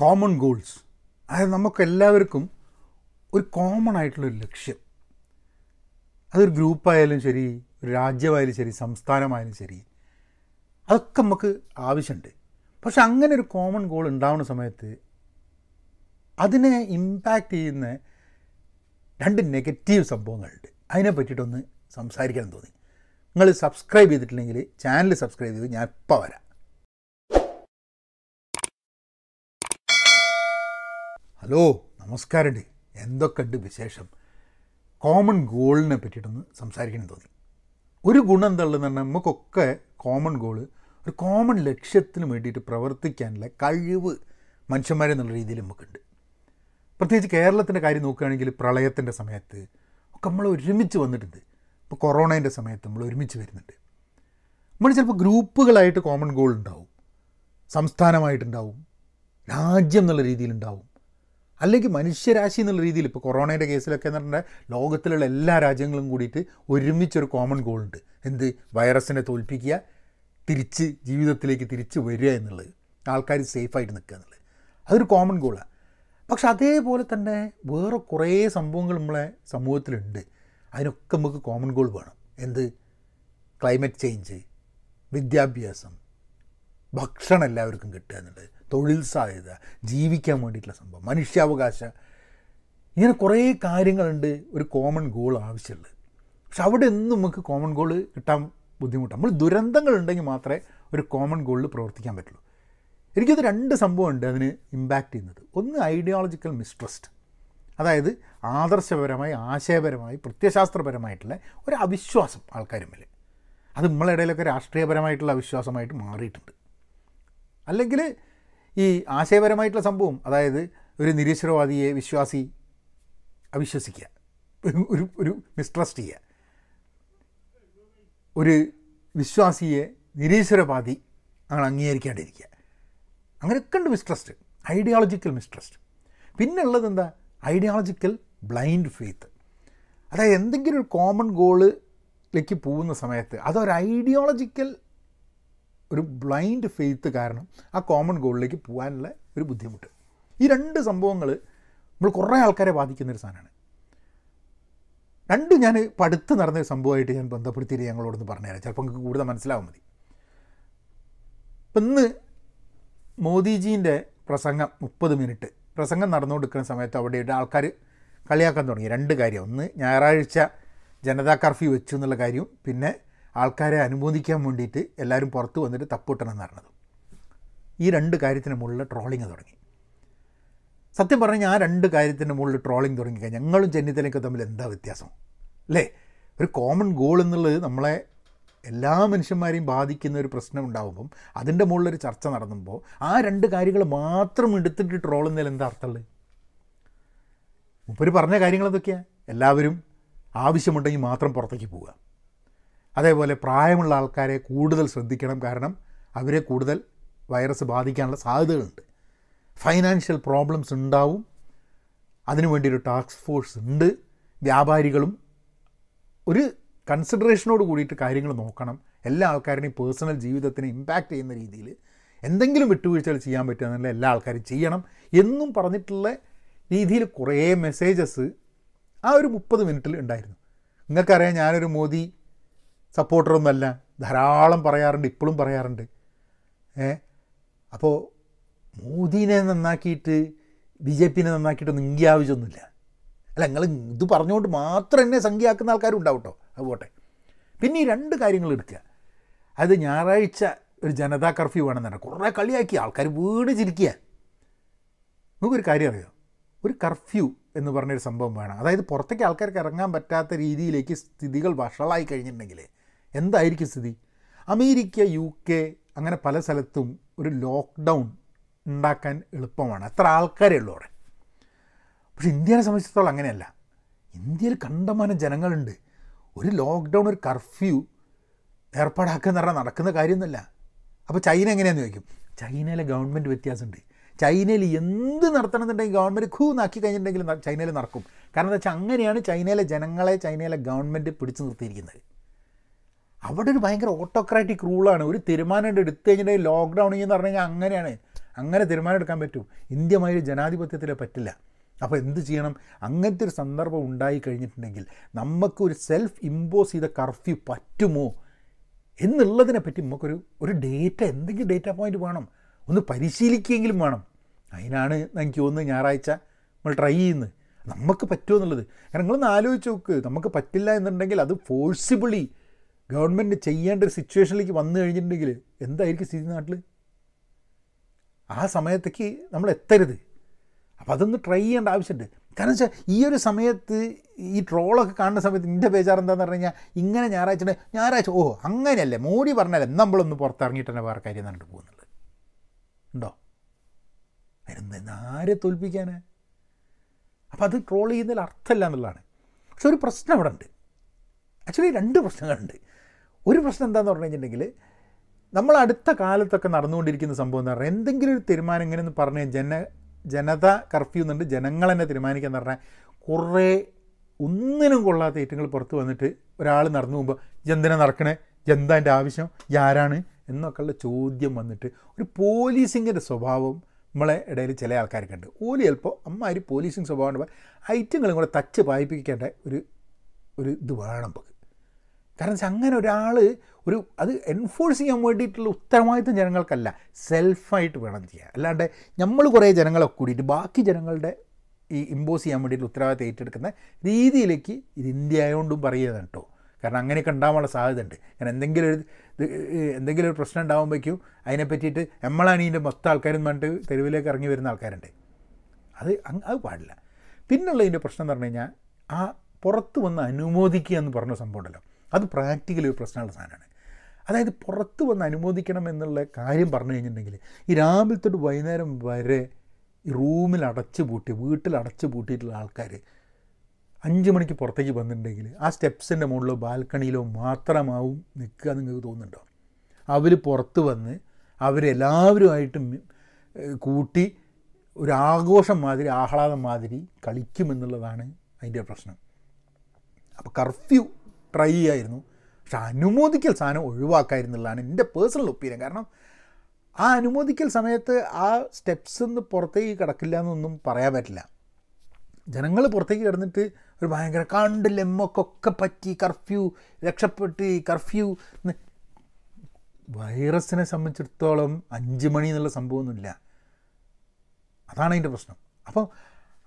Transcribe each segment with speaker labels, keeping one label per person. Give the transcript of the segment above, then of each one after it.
Speaker 1: common goals അതായത് നമുക്കെല്ലാവർക്കും ഒരു കോമൺ ആയിട്ടുള്ളൊരു ലക്ഷ്യം അതൊരു ഗ്രൂപ്പായാലും ശരി ഒരു രാജ്യമായാലും ശരി സംസ്ഥാനമായാലും ശരി അതൊക്കെ നമുക്ക് ആവശ്യമുണ്ട് പക്ഷെ അങ്ങനെ ഒരു കോമൺ ഗോൾ ഉണ്ടാവുന്ന സമയത്ത് അതിനെ ഇമ്പാക്റ്റ് ചെയ്യുന്ന രണ്ട് നെഗറ്റീവ് സംഭവങ്ങളുണ്ട് അതിനെ പറ്റിയിട്ടൊന്ന് സംസാരിക്കാൻ തോന്നി നിങ്ങൾ സബ്സ്ക്രൈബ് ചെയ്തിട്ടില്ലെങ്കിൽ ചാനൽ സബ്സ്ക്രൈബ് ചെയ്ത് ഞാൻ ഇപ്പോൾ വരാം ഹലോ നമസ്കാരമുണ്ട് എന്തൊക്കെയുണ്ട് വിശേഷം കോമൺ ഗോളിനെ പറ്റിയിട്ടൊന്ന് സംസാരിക്കണം തോന്നി ഒരു ഗുണം എന്താണെന്ന് പറഞ്ഞാൽ നമുക്കൊക്കെ കോമൺ ഗോൾ ഒരു കോമൺ ലക്ഷ്യത്തിന് വേണ്ടിയിട്ട് പ്രവർത്തിക്കാനുള്ള കഴിവ് എന്നുള്ള രീതിയിൽ നമുക്കുണ്ട് പ്രത്യേകിച്ച് കേരളത്തിൻ്റെ കാര്യം നോക്കുകയാണെങ്കിൽ പ്രളയത്തിൻ്റെ സമയത്ത് ഒക്കെ നമ്മൾ ഒരുമിച്ച് വന്നിട്ടുണ്ട് ഇപ്പോൾ കൊറോണേൻ്റെ സമയത്ത് നമ്മൾ ഒരുമിച്ച് വരുന്നുണ്ട് നമ്മൾ ചിലപ്പോൾ ഗ്രൂപ്പുകളായിട്ട് കോമൺ ഗോൾ ഉണ്ടാവും സംസ്ഥാനമായിട്ടുണ്ടാവും രാജ്യം എന്നുള്ള രീതിയിലുണ്ടാവും അല്ലെങ്കിൽ മനുഷ്യരാശി എന്നുള്ള രീതിയിൽ ഇപ്പോൾ കൊറോണയുടെ കേസിലൊക്കെ എന്ന് പറഞ്ഞിട്ടുണ്ടെങ്കിൽ ലോകത്തിലുള്ള എല്ലാ രാജ്യങ്ങളും കൂടിയിട്ട് ഒരുമിച്ചൊരു കോമൺ ഗോളുണ്ട് എന്ത് വൈറസിനെ തോൽപ്പിക്കുക തിരിച്ച് ജീവിതത്തിലേക്ക് തിരിച്ച് വരിക എന്നുള്ളത് ആൾക്കാർ സേഫായിട്ട് നിൽക്കുക എന്നുള്ളത് അതൊരു കോമൺ ഗോളാണ് പക്ഷെ അതേപോലെ തന്നെ വേറെ കുറേ സംഭവങ്ങൾ നമ്മളെ സമൂഹത്തിലുണ്ട് അതിനൊക്കെ നമുക്ക് കോമൺ ഗോൾ വേണം എന്ത് ക്ലൈമറ്റ് ചേഞ്ച് വിദ്യാഭ്യാസം ഭക്ഷണം എല്ലാവർക്കും കിട്ടുക എന്നുള്ളത് തൊഴിൽ സാധ്യത ജീവിക്കാൻ വേണ്ടിയിട്ടുള്ള സംഭവം മനുഷ്യാവകാശ ഇങ്ങനെ കുറേ കാര്യങ്ങളുണ്ട് ഒരു കോമൺ ഗോൾ ആവശ്യമുള്ളത് പക്ഷെ അവിടെ ഒന്നും നമുക്ക് കോമൺ ഗോൾ കിട്ടാൻ ബുദ്ധിമുട്ടാണ് നമ്മൾ ദുരന്തങ്ങൾ ഉണ്ടെങ്കിൽ മാത്രമേ ഒരു കോമൺ ഗോളിൽ പ്രവർത്തിക്കാൻ പറ്റുള്ളൂ എനിക്കത് രണ്ട് സംഭവമുണ്ട് അതിന് ഇമ്പാക്റ്റ് ചെയ്യുന്നത് ഒന്ന് ഐഡിയോളജിക്കൽ മിസ്ട്രസ്റ്റ് അതായത് ആദർശപരമായി ആശയപരമായി പ്രത്യശാസ്ത്രപരമായിട്ടുള്ള ഒരു അവിശ്വാസം ആൾക്കാരുമ്മിൽ അത് നമ്മളിടയിലൊക്കെ രാഷ്ട്രീയപരമായിട്ടുള്ള അവിശ്വാസമായിട്ട് മാറിയിട്ടുണ്ട് അല്ലെങ്കിൽ ഈ ആശയപരമായിട്ടുള്ള സംഭവം അതായത് ഒരു നിരീശ്വരവാദിയെ വിശ്വാസി അവിശ്വസിക്കുക ഒരു ഒരു മിസ്ട്രസ്റ്റ് ചെയ്യുക ഒരു വിശ്വാസിയെ നിരീശ്വരവാദി ഞങ്ങൾ അംഗീകരിക്കാണ്ടിരിക്കുക അങ്ങനെയൊക്കെ ഉണ്ട് മിസ്ട്രസ്റ്റ് ഐഡിയോളജിക്കൽ മിസ്ട്രസ്റ്റ് പിന്നെ ഉള്ളത് എന്താ ഐഡിയോളജിക്കൽ ബ്ലൈൻഡ് ഫെയ്ത്ത് അതായത് എന്തെങ്കിലും ഒരു കോമൺ ഗോളിലേക്ക് പോകുന്ന സമയത്ത് അതൊരു ഐഡിയോളജിക്കൽ ഒരു ബ്ലൈൻഡ് ഫെയ്ത്ത് കാരണം ആ കോമൺ ഗോളിലേക്ക് പോകാനുള്ള ഒരു ബുദ്ധിമുട്ട് ഈ രണ്ട് സംഭവങ്ങൾ നമ്മൾ കുറേ ആൾക്കാരെ ബാധിക്കുന്നൊരു സാധനമാണ് രണ്ടും ഞാൻ ഇപ്പം അടുത്ത് നടന്ന സംഭവമായിട്ട് ഞാൻ ബന്ധപ്പെടുത്തിയിട്ട് ഞങ്ങളോടൊന്ന് പറഞ്ഞുതരാം ചിലപ്പോൾ നിങ്ങൾക്ക് കൂടുതൽ മനസ്സിലാവും മതി ഇപ്പം ഇന്ന് മോദിജീൻ്റെ പ്രസംഗം മുപ്പത് മിനിറ്റ് പ്രസംഗം നടന്നുകൊടുക്കുന്ന സമയത്ത് അവിടെ ആൾക്കാർ കളിയാക്കാൻ തുടങ്ങി രണ്ട് കാര്യം ഒന്ന് ഞായറാഴ്ച ജനതാ കർഫ്യൂ വെച്ചു എന്നുള്ള കാര്യവും പിന്നെ ആൾക്കാരെ അനുമോദിക്കാൻ വേണ്ടിയിട്ട് എല്ലാവരും പുറത്ത് വന്നിട്ട് തപ്പൂട്ടണം എന്ന് പറഞ്ഞത് ഈ രണ്ട് കാര്യത്തിന് മുകളിൽ ട്രോളിങ് തുടങ്ങി സത്യം പറഞ്ഞാൽ ആ രണ്ട് കാര്യത്തിന് മുകളിൽ ട്രോളിങ് തുടങ്ങിക്കഴിഞ്ഞാൽ ഞങ്ങളും ചെന്നിത്തലയൊക്കെ തമ്മിൽ എന്താ വ്യത്യാസം അല്ലേ ഒരു കോമൺ ഗോൾ എന്നുള്ളത് നമ്മളെ എല്ലാ മനുഷ്യന്മാരെയും ബാധിക്കുന്ന ഒരു പ്രശ്നം ഉണ്ടാകുമ്പം അതിൻ്റെ ഒരു ചർച്ച നടന്നുമ്പോൾ ആ രണ്ട് കാര്യങ്ങൾ മാത്രം എടുത്തിട്ട് ട്രോളുന്നതിൽ എന്താ അർത്ഥമുള്ളത് മുപ്പര് പറഞ്ഞ കാര്യങ്ങൾ എന്തൊക്കെയാണ് എല്ലാവരും ആവശ്യമുണ്ടെങ്കിൽ മാത്രം പുറത്തേക്ക് പോവുക അതേപോലെ പ്രായമുള്ള ആൾക്കാരെ കൂടുതൽ ശ്രദ്ധിക്കണം കാരണം അവരെ കൂടുതൽ വൈറസ് ബാധിക്കാനുള്ള സാധ്യതകളുണ്ട് ഫൈനാൻഷ്യൽ പ്രോബ്ലംസ് ഉണ്ടാവും അതിനു ഒരു ടാസ്ക് ഫോഴ്സ് ഉണ്ട് വ്യാപാരികളും ഒരു കൺസിഡറേഷനോട് കൂടിയിട്ട് കാര്യങ്ങൾ നോക്കണം എല്ലാ ആൾക്കാരുടെയും പേഴ്സണൽ ജീവിതത്തിനെ ഇമ്പാക്റ്റ് ചെയ്യുന്ന രീതിയിൽ എന്തെങ്കിലും വിട്ടുവീഴ്ചകൾ ചെയ്യാൻ പറ്റുക എല്ലാ ആൾക്കാരും ചെയ്യണം എന്നും പറഞ്ഞിട്ടുള്ള രീതിയിൽ കുറേ മെസ്സേജസ് ആ ഒരു മുപ്പത് മിനിറ്റിൽ ഉണ്ടായിരുന്നു നിങ്ങൾക്കറിയാം ഞാനൊരു മോദി സപ്പോർട്ടറൊന്നുമല്ല ധാരാളം പറയാറുണ്ട് ഇപ്പോഴും പറയാറുണ്ട് ഏ അപ്പോൾ മോദീനെ നന്നാക്കിയിട്ട് ബി ജെ പിനെ നന്നാക്കിയിട്ടൊന്നും ഇന്ത്യ ആവശ്യമൊന്നുമില്ല അല്ല നിങ്ങൾ ഇത് പറഞ്ഞുകൊണ്ട് മാത്രം എന്നെ സംഖ്യയാക്കുന്ന ആൾക്കാരും ഉണ്ടാവും കേട്ടോ അത് പോട്ടെ പിന്നെ ഈ രണ്ട് കാര്യങ്ങൾ എടുക്കുക അത് ഞായറാഴ്ച ഒരു ജനതാ കർഫ്യൂ വേണമെന്ന് കുറേ കളിയാക്കി ആൾക്കാർ വീട് ചിരിക്കുക നമുക്കൊരു കാര്യം അറിയാം ഒരു കർഫ്യൂ എന്ന് പറഞ്ഞൊരു സംഭവം വേണം അതായത് പുറത്തേക്ക് ആൾക്കാർക്ക് ഇറങ്ങാൻ പറ്റാത്ത രീതിയിലേക്ക് സ്ഥിതികൾ വഷളായി കഴിഞ്ഞിട്ടുണ്ടെങ്കിൽ എന്തായിരിക്കും സ്ഥിതി അമേരിക്ക യു കെ അങ്ങനെ പല സ്ഥലത്തും ഒരു ലോക്ക്ഡൗൺ ഉണ്ടാക്കാൻ എളുപ്പമാണ് അത്ര ആൾക്കാരേ ഉള്ളൂ അവിടെ പക്ഷെ ഇന്ത്യയെ സംബന്ധിച്ചിടത്തോളം അങ്ങനെയല്ല ഇന്ത്യയിൽ കണ്ടമാനം ജനങ്ങളുണ്ട് ഒരു ലോക്ക്ഡൗൺ ഒരു കർഫ്യൂ ഏർപ്പാടാക്കുക എന്ന് പറഞ്ഞാൽ നടക്കുന്ന കാര്യമൊന്നുമല്ല അപ്പോൾ ചൈന എങ്ങനെയാന്ന് ചോദിക്കും ചൈനയിലെ ഗവൺമെൻറ് വ്യത്യാസമുണ്ട് ചൈനയിൽ എന്ത് നടത്തണമെന്നുണ്ടെങ്കിൽ ഗവൺമെൻറ് ഖൂ നാക്കി കഴിഞ്ഞിട്ടുണ്ടെങ്കിൽ ചൈനയിൽ നടക്കും കാരണം എന്താ വെച്ചാൽ അങ്ങനെയാണ് ചൈനയിലെ ജനങ്ങളെ ചൈനയിലെ ഗവൺമെൻറ് പിടിച്ചു നിർത്തിയിരിക്കുന്നത് അവിടെ ഒരു ഭയങ്കര ഓട്ടോക്രാറ്റിക് റൂളാണ് ഒരു തീരുമാനം എടുത്തു കഴിഞ്ഞിട്ട് ലോക്ക്ഡൗൺ എന്ന് പറഞ്ഞു കഴിഞ്ഞാൽ അങ്ങനെയാണ് അങ്ങനെ തീരുമാനം എടുക്കാൻ പറ്റും ഇന്ത്യമായ ജനാധിപത്യത്തിൽ പറ്റില്ല അപ്പോൾ എന്ത് ചെയ്യണം അങ്ങനത്തെ ഒരു സന്ദർഭം ഉണ്ടായി കഴിഞ്ഞിട്ടുണ്ടെങ്കിൽ നമുക്ക് ഒരു സെൽഫ് ഇമ്പോസ് ചെയ്ത കർഫ്യൂ പറ്റുമോ എന്നുള്ളതിനെ പറ്റി നമുക്കൊരു ഒരു ഡേറ്റ എന്തെങ്കിലും ഡേറ്റ പോയിൻ്റ് വേണം ഒന്ന് പരിശീലിക്കുകയെങ്കിലും വേണം അതിനാണ് എനിക്ക് തോന്നുന്നത് ഞായറാഴ്ച നമ്മൾ ട്രൈ ചെയ്യുന്നത് നമുക്ക് പറ്റുമോ എന്നുള്ളത് കാരണം നിങ്ങളൊന്ന് ആലോചിച്ച് നോക്ക് നമുക്ക് പറ്റില്ല എന്നുണ്ടെങ്കിൽ അത് ഫോഴ്സിബിളി ഗവൺമെൻറ് ചെയ്യേണ്ട ഒരു സിറ്റുവേഷനിലേക്ക് വന്നു കഴിഞ്ഞിട്ടുണ്ടെങ്കിൽ എന്തായിരിക്കും സ്ഥിതി നാട്ടിൽ ആ സമയത്തേക്ക് നമ്മൾ എത്തരുത് അപ്പോൾ അതൊന്ന് ട്രൈ ചെയ്യേണ്ട ആവശ്യമുണ്ട് കാരണം വെച്ചാൽ ഈ ഒരു സമയത്ത് ഈ ട്രോളൊക്കെ കാണുന്ന സമയത്ത് എൻ്റെ ബേജാർ എന്താന്ന് പറഞ്ഞു കഴിഞ്ഞാൽ ഇങ്ങനെ ഞായറാഴ്ച ഞായറാഴ്ച ഓ അങ്ങനെയല്ലേ മോഡി പറഞ്ഞാലേ നമ്മളൊന്ന് പുറത്തിറങ്ങിയിട്ട് തന്നെ വേറെ കാര്യം എന്നിട്ട് പോകുന്നുള്ളത് ഉണ്ടോ അതിനെന്ത് ആരെ തോൽപ്പിക്കാൻ അപ്പോൾ അത് ട്രോൾ ചെയ്യുന്നതിൽ അർത്ഥമില്ല എന്നുള്ളതാണ് പക്ഷെ ഒരു പ്രശ്നം അവിടെ ഉണ്ട് ആക്ച്വലി രണ്ട് പ്രശ്നങ്ങളുണ്ട് ഒരു പ്രശ്നം എന്താണെന്ന് പറഞ്ഞു കഴിഞ്ഞിട്ടുണ്ടെങ്കിൽ നമ്മൾ അടുത്ത കാലത്തൊക്കെ നടന്നുകൊണ്ടിരിക്കുന്ന സംഭവം എന്ന് പറഞ്ഞാൽ എന്തെങ്കിലും ഒരു തീരുമാനം എങ്ങനെയെന്ന് പറഞ്ഞ് ജന ജനത കർഫ്യൂ എന്നുണ്ട് ജനങ്ങൾ തന്നെ തീരുമാനിക്കുക എന്ന് പറഞ്ഞാൽ കുറേ ഒന്നിനും കൊള്ളാത്ത ഏറ്റങ്ങൾ പുറത്ത് വന്നിട്ട് ഒരാൾ നടന്നു പോകുമ്പോൾ എന്തിനാ നടക്കണേ എന്താ എൻ്റെ ആവശ്യം ആരാണ് എന്നൊക്കെയുള്ള ചോദ്യം വന്നിട്ട് ഒരു പോലീസിങ്ങിൻ്റെ സ്വഭാവം നമ്മളെ ഇടയിൽ ചില ആൾക്കാർക്കുണ്ട് ഓല് ചിലപ്പോൾ അമ്മ പോലീസിങ് സ്വഭാവം ഐറ്റങ്ങളും കൂടെ തച്ച് പായിപ്പിക്കേണ്ട ഒരു ഒരു ഇത് വേണം നമുക്ക് കാരണം അങ്ങനെ ഒരാൾ ഒരു അത് എൻഫോഴ്സ് ചെയ്യാൻ വേണ്ടിയിട്ടുള്ള ഉത്തരവാദിത്വം ജനങ്ങൾക്കല്ല സെൽഫായിട്ട് വേണം ചെയ്യാൻ അല്ലാണ്ട് നമ്മൾ കുറേ ജനങ്ങളെ കൂടിയിട്ട് ബാക്കി ജനങ്ങളുടെ ഈ ഇമ്പോസ് ചെയ്യാൻ വേണ്ടിയിട്ട് ഉത്തരവാദിത്വം ഏറ്റെടുക്കുന്ന രീതിയിലേക്ക് ഇത് ഇന്ത്യ ആയതുകൊണ്ടും പറയുന്നതാണ് കേട്ടോ കാരണം അങ്ങനെയൊക്കെ ഉണ്ടാവാനുള്ള സാധ്യത ഉണ്ട് ഞാൻ എന്തെങ്കിലും ഒരു എന്തെങ്കിലും ഒരു പ്രശ്നം ഉണ്ടാകുമ്പോഴേക്കും അതിനെ പറ്റിയിട്ട് നമ്മളാണ് ഇതിൻ്റെ മൊത്തം ആൾക്കാരും പറഞ്ഞിട്ട് തെരുവിലേക്ക് ഇറങ്ങി വരുന്ന ആൾക്കാരുണ്ട് അത് അത് പാടില്ല പിന്നുള്ളതിൻ്റെ പ്രശ്നം എന്ന് പറഞ്ഞു കഴിഞ്ഞാൽ ആ പുറത്ത് വന്ന് അനുമോദിക്കുക എന്ന് പറഞ്ഞ സംഭവം ഉണ്ടല്ലോ അത് പ്രാക്ടിക്കലി ഒരു പ്രശ്നമുള്ള സാധനമാണ് അതായത് പുറത്ത് വന്ന് അനുമോദിക്കണം എന്നുള്ള കാര്യം പറഞ്ഞു കഴിഞ്ഞിട്ടുണ്ടെങ്കിൽ ഈ രാവിലെ തൊട്ട് വൈകുന്നേരം വരെ റൂമിൽ അടച്ചു പൂട്ടി വീട്ടിൽ അടച്ചു പൂട്ടിയിട്ടുള്ള ആൾക്കാർ അഞ്ച് മണിക്ക് പുറത്തേക്ക് വന്നിട്ടുണ്ടെങ്കിൽ ആ സ്റ്റെപ്സിൻ്റെ മുകളിലോ ബാൽക്കണിയിലോ മാത്രമാവും നിൽക്കുക നിങ്ങൾക്ക് തോന്നുന്നുണ്ടോ അവർ പുറത്ത് വന്ന് അവരെല്ലാവരുമായിട്ട് കൂട്ടി ഒരു ആഘോഷം മാതിരി ആഹ്ലാദം മാതിരി കളിക്കുമെന്നുള്ളതാണ് അതിൻ്റെ പ്രശ്നം അപ്പോൾ കർഫ്യൂ ട്രൈ ചെയ്യായിരുന്നു പക്ഷെ അനുമോദിക്കൽ സാധനം ഒഴിവാക്കായിരുന്നുള്ളതാണ് എൻ്റെ പേഴ്സണൽ ഒപ്പീനിയൻ കാരണം ആ അനുമോദിക്കൽ സമയത്ത് ആ സ്റ്റെപ്സ് ഒന്ന് പുറത്തേക്ക് കിടക്കില്ല എന്നൊന്നും പറയാൻ പറ്റില്ല ജനങ്ങൾ പുറത്തേക്ക് കിടന്നിട്ട് ഒരു ഭയങ്കര കണ്ട് ലെമ്മക്കൊക്കെ പറ്റി കർഫ്യൂ രക്ഷപ്പെട്ട് കർഫ്യൂ വൈറസിനെ സംബന്ധിച്ചിടത്തോളം അഞ്ച് മണി എന്നുള്ള സംഭവമൊന്നുമില്ല അതാണ് അതിൻ്റെ പ്രശ്നം അപ്പോൾ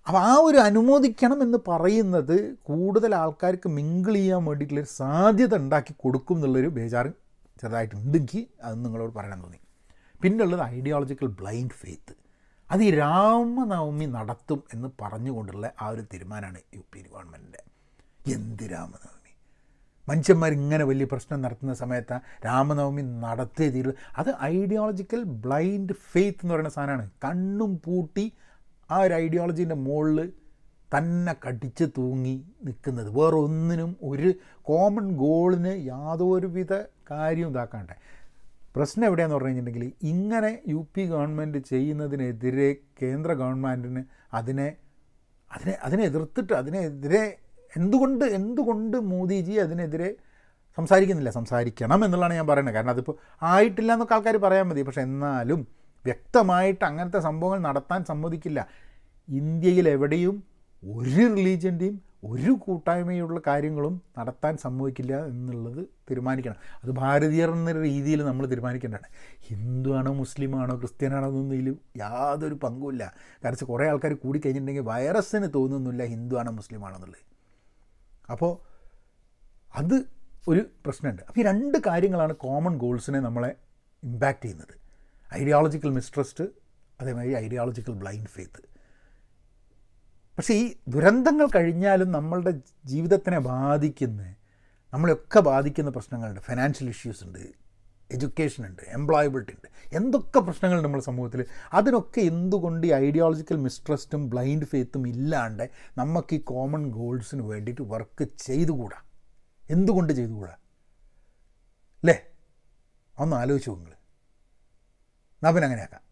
Speaker 1: അപ്പോൾ ആ ഒരു അനുമോദിക്കണം എന്ന് പറയുന്നത് കൂടുതൽ ആൾക്കാർക്ക് മിങ്കിൾ ചെയ്യാൻ വേണ്ടിയിട്ടുള്ളൊരു സാധ്യത ഉണ്ടാക്കി കൊടുക്കും എന്നുള്ളൊരു ബേജാറ് ചെറുതായിട്ടുണ്ടെങ്കിൽ അത് നിങ്ങളോട് പറയാൻ തോന്നി പിന്നുള്ളത് ഐഡിയോളജിക്കൽ ബ്ലൈൻഡ് ഫെയ്ത്ത് അത് ഈ രാമനവമി നടത്തും എന്ന് പറഞ്ഞുകൊണ്ടുള്ള ആ ഒരു തീരുമാനമാണ് യു പി ഗവൺമെൻറ്റിൻ്റെ എന്ത് രാമനവമി മനുഷ്യന്മാർ ഇങ്ങനെ വലിയ പ്രശ്നം നടത്തുന്ന സമയത്ത് രാമനവമി നടത്തിയ തീരുള്ളൂ അത് ഐഡിയോളജിക്കൽ ബ്ലൈൻഡ് ഫെയ്ത്ത് എന്ന് പറയുന്ന സാധനമാണ് കണ്ണും പൂട്ടി ആ ഒരു ഐഡിയോളജീൻ്റെ മുകളിൽ തന്നെ കടിച്ച് തൂങ്ങി നിൽക്കുന്നത് വേറെ ഒന്നിനും ഒരു കോമൺ ഗോളിന് യാതൊരുവിധ കാര്യവും ഇതാക്കാണ്ട് പ്രശ്നം എവിടെയാന്ന് പറഞ്ഞു കഴിഞ്ഞിട്ടുണ്ടെങ്കിൽ ഇങ്ങനെ യു പി ഗവൺമെൻറ് ചെയ്യുന്നതിനെതിരെ കേന്ദ്ര ഗവൺമെൻറ്റിന് അതിനെ അതിനെ അതിനെ എതിർത്തിട്ട് അതിനെതിരെ എന്തുകൊണ്ട് എന്തുകൊണ്ട് മോദിജി അതിനെതിരെ സംസാരിക്കുന്നില്ല സംസാരിക്കണം എന്നുള്ളതാണ് ഞാൻ പറയുന്നത് കാരണം അതിപ്പോൾ ആയിട്ടില്ല എന്നൊക്കെ ആൾക്കാർ പറയാൻ മതി പക്ഷേ എന്നാലും വ്യക്തമായിട്ട് അങ്ങനത്തെ സംഭവങ്ങൾ നടത്താൻ സമ്മതിക്കില്ല ഇന്ത്യയിൽ എവിടെയും ഒരു റിലീജിയൻ്റെയും ഒരു കൂട്ടായ്മയുള്ള കാര്യങ്ങളും നടത്താൻ സമ്മതിക്കില്ല എന്നുള്ളത് തീരുമാനിക്കണം അത് ഭാരതീയർ എന്ന രീതിയിൽ നമ്മൾ തീരുമാനിക്കേണ്ടതാണ് ഹിന്ദുവാണോ മുസ്ലിമാണോ ക്രിസ്ത്യനാണോ എന്നൊന്നും യാതൊരു പങ്കുമില്ല കാരണം കുറേ ആൾക്കാർ കൂടിക്കഴിഞ്ഞിട്ടുണ്ടെങ്കിൽ വൈറസിന് തോന്നുന്നില്ല ഹിന്ദുവാണോ മുസ്ലിമാണോ എന്നുള്ളത് അപ്പോൾ അത് ഒരു പ്രശ്നമുണ്ട് അപ്പോൾ ഈ രണ്ട് കാര്യങ്ങളാണ് കോമൺ ഗോൾസിനെ നമ്മളെ ഇമ്പാക്റ്റ് ചെയ്യുന്നത് ഐഡിയോളജിക്കൽ മിസ്ട്രസ്റ്റ് അതേമാതിരി ഐഡിയോളജിക്കൽ ബ്ലൈൻഡ് ഫെയ്ത്ത് പക്ഷേ ഈ ദുരന്തങ്ങൾ കഴിഞ്ഞാലും നമ്മളുടെ ജീവിതത്തിനെ ബാധിക്കുന്ന നമ്മളെയൊക്കെ ബാധിക്കുന്ന പ്രശ്നങ്ങളുണ്ട് ഫിനാൻഷ്യൽ ഇഷ്യൂസ് ഉണ്ട് എഡ്യൂക്കേഷൻ ഉണ്ട് എംപ്ലോയബിലിറ്റി ഉണ്ട് എന്തൊക്കെ പ്രശ്നങ്ങളുണ്ട് നമ്മുടെ സമൂഹത്തിൽ അതിനൊക്കെ എന്തുകൊണ്ട് ഈ ഐഡിയോളജിക്കൽ മിസ്ട്രസ്റ്റും ബ്ലൈൻഡ് ഫെയ്ത്തും ഇല്ലാണ്ട് നമുക്ക് ഈ കോമൺ ഗോൾസിന് വേണ്ടിയിട്ട് വർക്ക് ചെയ്തുകൂടാ എന്തുകൊണ്ട് ചെയ്തുകൂടാ അല്ലേ ഒന്ന് ആലോചിച്ചു നിങ്ങൾ നാം പിന്നെ അങ്ങനെയാക്കാം